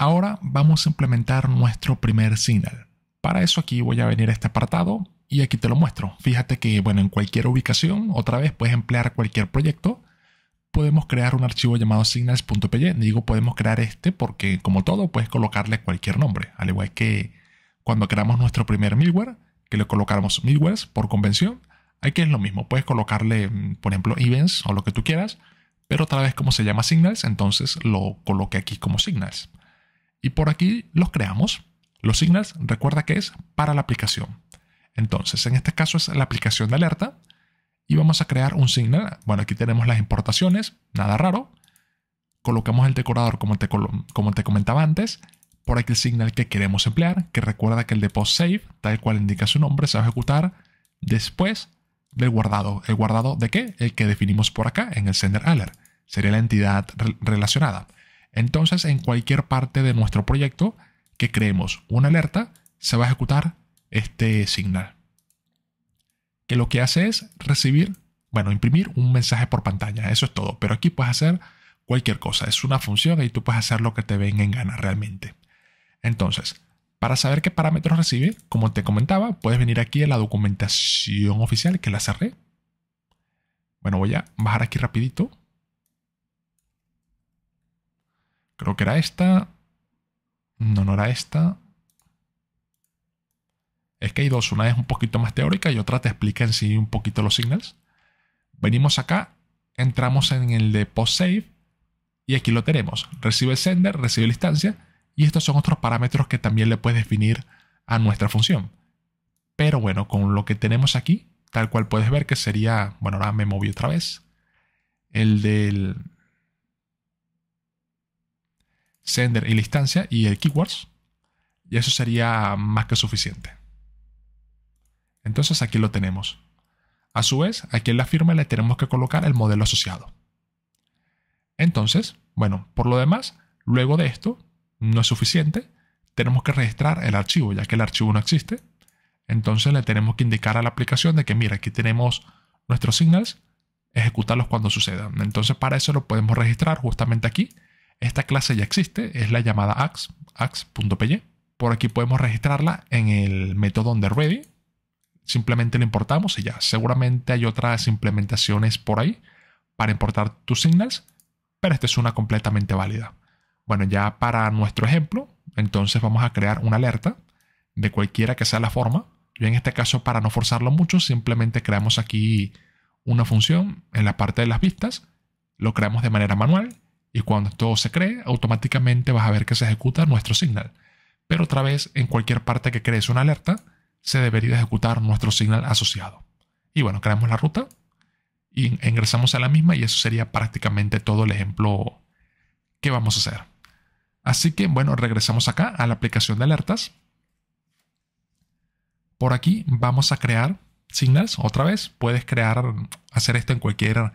Ahora vamos a implementar nuestro primer signal. Para eso aquí voy a venir a este apartado y aquí te lo muestro. Fíjate que, bueno, en cualquier ubicación, otra vez puedes emplear cualquier proyecto. Podemos crear un archivo llamado signals.py. Digo, podemos crear este porque, como todo, puedes colocarle cualquier nombre. Al igual que cuando creamos nuestro primer middleware, que le colocamos middlewares por convención, aquí es lo mismo. Puedes colocarle, mm, por ejemplo, events o lo que tú quieras, pero otra vez como se llama signals, entonces lo coloque aquí como signals. Y por aquí los creamos. Los signals, recuerda que es para la aplicación. Entonces, en este caso es la aplicación de alerta. Y vamos a crear un signal. Bueno, aquí tenemos las importaciones, nada raro. Colocamos el decorador como te, como te comentaba antes. Por aquí el signal que queremos emplear, que recuerda que el post save, tal cual indica su nombre, se va a ejecutar después del guardado. ¿El guardado de qué? El que definimos por acá en el sender alert. Sería la entidad relacionada. Entonces, en cualquier parte de nuestro proyecto que creemos una alerta, se va a ejecutar este signal. Que lo que hace es recibir, bueno, imprimir un mensaje por pantalla. Eso es todo. Pero aquí puedes hacer cualquier cosa. Es una función y tú puedes hacer lo que te venga en gana realmente. Entonces, para saber qué parámetros recibe, como te comentaba, puedes venir aquí a la documentación oficial que la cerré. Bueno, voy a bajar aquí rapidito. Creo que era esta. No, no era esta. Es que hay dos. Una es un poquito más teórica y otra te explica en sí un poquito los signals. Venimos acá, entramos en el de post save y aquí lo tenemos. Recibe el sender, recibe la instancia y estos son otros parámetros que también le puedes definir a nuestra función. Pero bueno, con lo que tenemos aquí, tal cual puedes ver que sería, bueno, ahora me moví otra vez, el del sender y la instancia y el keywords. Y eso sería más que suficiente. Entonces aquí lo tenemos. A su vez, aquí en la firma le tenemos que colocar el modelo asociado. Entonces, bueno, por lo demás, luego de esto, no es suficiente, tenemos que registrar el archivo, ya que el archivo no existe. Entonces le tenemos que indicar a la aplicación de que, mira, aquí tenemos nuestros signals, ejecutarlos cuando sucedan. Entonces para eso lo podemos registrar justamente aquí esta clase ya existe, es la llamada ax, ax.py. Por aquí podemos registrarla en el método ready Simplemente la importamos y ya. Seguramente hay otras implementaciones por ahí para importar tus signals, pero esta es una completamente válida. Bueno, ya para nuestro ejemplo, entonces vamos a crear una alerta de cualquiera que sea la forma. Yo en este caso, para no forzarlo mucho, simplemente creamos aquí una función en la parte de las vistas, lo creamos de manera manual y cuando todo se cree, automáticamente vas a ver que se ejecuta nuestro signal. Pero otra vez, en cualquier parte que crees una alerta, se debería ejecutar nuestro signal asociado. Y bueno, creamos la ruta y ingresamos a la misma y eso sería prácticamente todo el ejemplo que vamos a hacer. Así que bueno, regresamos acá a la aplicación de alertas. Por aquí vamos a crear signals otra vez. Puedes crear, hacer esto en cualquier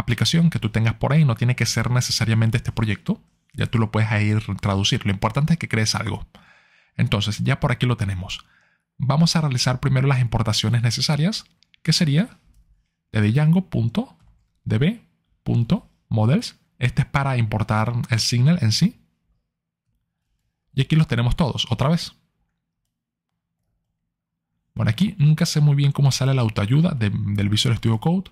aplicación que tú tengas por ahí. No tiene que ser necesariamente este proyecto. Ya tú lo puedes ir traducir. Lo importante es que crees algo. Entonces, ya por aquí lo tenemos. Vamos a realizar primero las importaciones necesarias, que sería de django.db.models. Este es para importar el signal en sí. Y aquí los tenemos todos, otra vez. Bueno, aquí nunca sé muy bien cómo sale la autoayuda del Visual Studio Code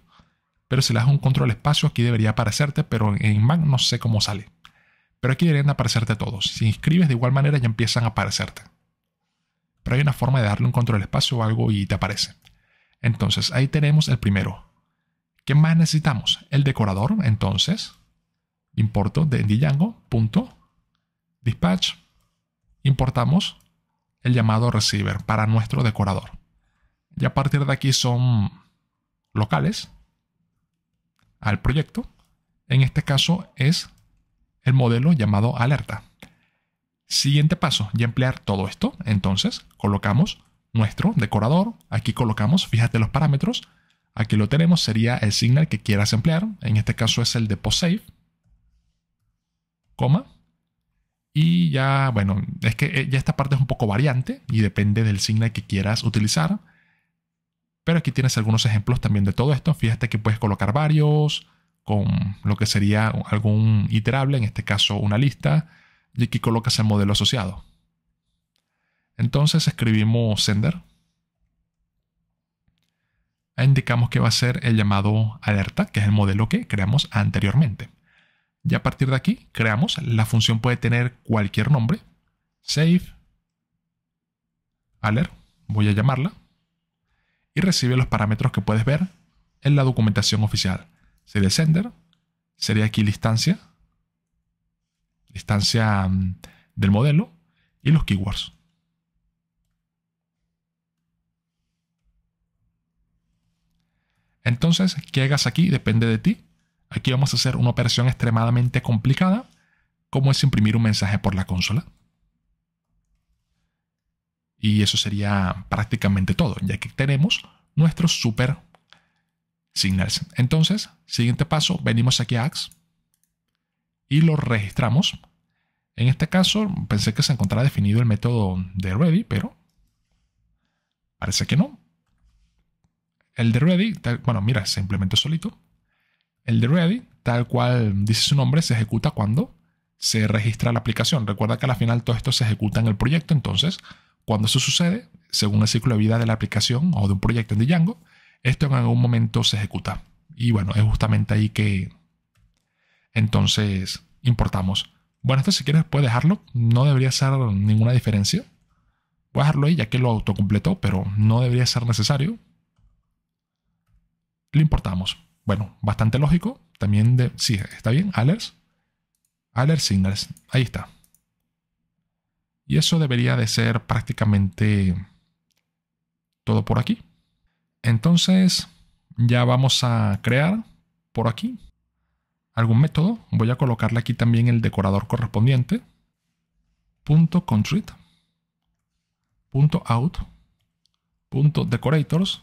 pero si le das un control espacio aquí debería aparecerte, pero en Mac no sé cómo sale. Pero aquí deberían aparecerte todos. Si inscribes de igual manera ya empiezan a aparecerte. Pero hay una forma de darle un control espacio o algo y te aparece. Entonces ahí tenemos el primero. ¿Qué más necesitamos? El decorador, entonces. Importo de Django, punto. Dispatch. Importamos el llamado receiver para nuestro decorador. Y a partir de aquí son locales, al proyecto. En este caso es el modelo llamado alerta. Siguiente paso, ya emplear todo esto. Entonces colocamos nuestro decorador. Aquí colocamos, fíjate los parámetros. Aquí lo tenemos, sería el signal que quieras emplear. En este caso es el de PostSafe, coma. Y ya, bueno, es que eh, ya esta parte es un poco variante y depende del signal que quieras utilizar. Pero aquí tienes algunos ejemplos también de todo esto. Fíjate que puedes colocar varios con lo que sería algún iterable, en este caso una lista, y aquí colocas el modelo asociado. Entonces escribimos sender. E indicamos que va a ser el llamado alerta, que es el modelo que creamos anteriormente. Y a partir de aquí creamos, la función puede tener cualquier nombre. Save, alert, voy a llamarla y recibe los parámetros que puedes ver en la documentación oficial. Sería el sender, sería aquí la instancia, instancia mm, del modelo y los keywords. Entonces, ¿qué hagas aquí? Depende de ti. Aquí vamos a hacer una operación extremadamente complicada, como es imprimir un mensaje por la consola. Y eso sería prácticamente todo, ya que tenemos nuestros super signals. Entonces, siguiente paso, venimos aquí a Axe y lo registramos. En este caso, pensé que se encontraba definido el método de ready, pero parece que no. El de ready, bueno, mira, se implementó solito. El de ready, tal cual dice su nombre, se ejecuta cuando se registra la aplicación. Recuerda que al final todo esto se ejecuta en el proyecto, entonces cuando eso sucede, según el ciclo de vida de la aplicación o de un proyecto en Django, esto en algún momento se ejecuta. Y bueno, es justamente ahí que entonces importamos. Bueno, esto si quieres puedes dejarlo, no debería ser ninguna diferencia. Voy dejarlo ahí ya que lo autocompletó, pero no debería ser necesario. Lo importamos. Bueno, bastante lógico. También de... Sí, está bien. Alerts, alerts, Signals. Ahí está. Y eso debería de ser prácticamente todo por aquí. Entonces ya vamos a crear por aquí algún método. Voy a colocarle aquí también el decorador correspondiente. Punto punto .out .decorators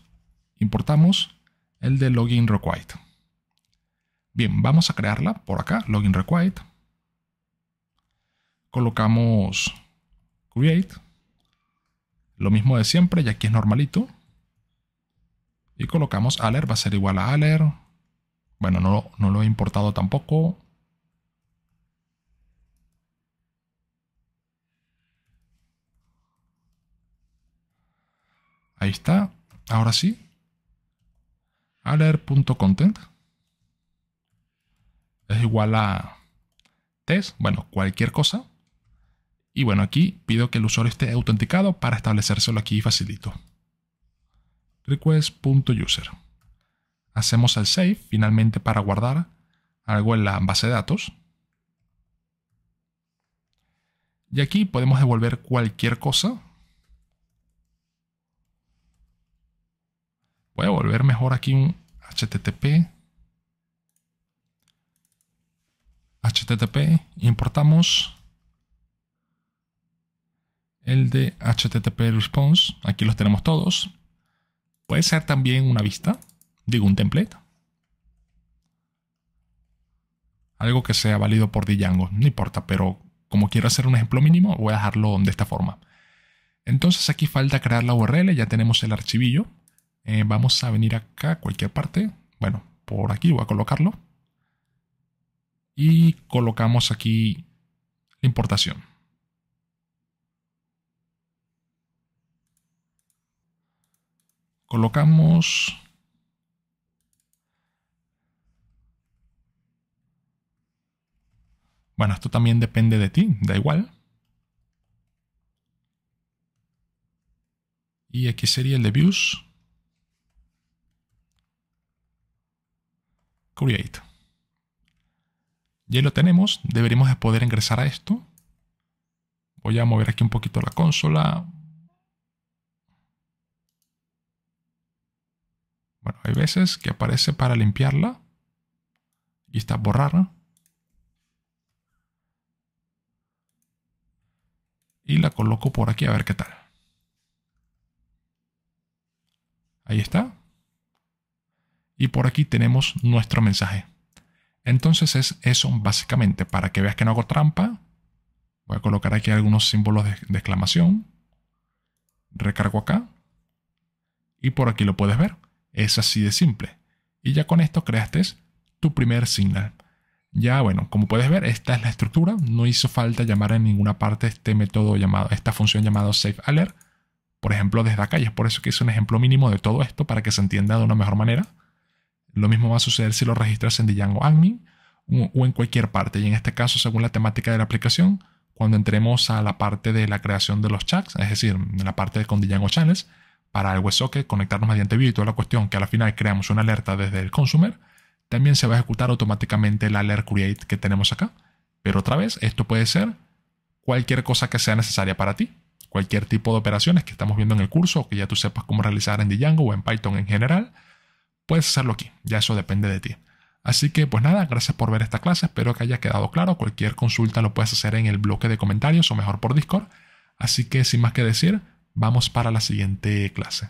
importamos el de login required. Bien, vamos a crearla por acá, login required. Colocamos create, lo mismo de siempre, ya aquí es normalito. Y colocamos alert, va a ser igual a alert. Bueno, no, no lo he importado tampoco. Ahí está. Ahora sí. Alert.content es igual a test, bueno, cualquier cosa. Y bueno, aquí pido que el usuario esté autenticado para establecérselo aquí facilito. Request.user. Hacemos el save finalmente para guardar algo en la base de datos. Y aquí podemos devolver cualquier cosa. Voy a devolver mejor aquí un HTTP. HTTP, importamos el de HTTP response, aquí los tenemos todos. Puede ser también una vista, digo un template. Algo que sea válido por Django, no importa, pero como quiero hacer un ejemplo mínimo, voy a dejarlo de esta forma. Entonces aquí falta crear la URL, ya tenemos el archivillo. Eh, vamos a venir acá a cualquier parte, bueno, por aquí voy a colocarlo. Y colocamos aquí la importación. colocamos Bueno, esto también depende de ti, da igual. Y aquí sería el de views. Create. Ya lo tenemos, deberíamos de poder ingresar a esto. Voy a mover aquí un poquito la consola, hay veces que aparece para limpiarla y está borrada. Y la coloco por aquí a ver qué tal. Ahí está. Y por aquí tenemos nuestro mensaje. Entonces es eso básicamente. Para que veas que no hago trampa, voy a colocar aquí algunos símbolos de exclamación. Recargo acá. Y por aquí lo puedes ver. Es así de simple. Y ya con esto creaste tu primer signal. Ya bueno, como puedes ver, esta es la estructura. No hizo falta llamar en ninguna parte este método llamado, esta función llamada alert, Por ejemplo, desde acá, y es por eso que hice un ejemplo mínimo de todo esto para que se entienda de una mejor manera. Lo mismo va a suceder si lo registras en Django Admin o en cualquier parte. Y en este caso, según la temática de la aplicación, cuando entremos a la parte de la creación de los chats, es decir, en la parte con Django Channels, para el WebSocket conectarnos mediante vídeo y toda la cuestión, que a la final creamos una alerta desde el consumer, también se va a ejecutar automáticamente la alert create que tenemos acá. Pero otra vez, esto puede ser cualquier cosa que sea necesaria para ti, cualquier tipo de operaciones que estamos viendo en el curso o que ya tú sepas cómo realizar en Django o en Python en general, puedes hacerlo aquí, ya eso depende de ti. Así que pues nada, gracias por ver esta clase, espero que haya quedado claro, cualquier consulta lo puedes hacer en el bloque de comentarios o mejor por Discord. Así que sin más que decir, Vamos para la siguiente clase.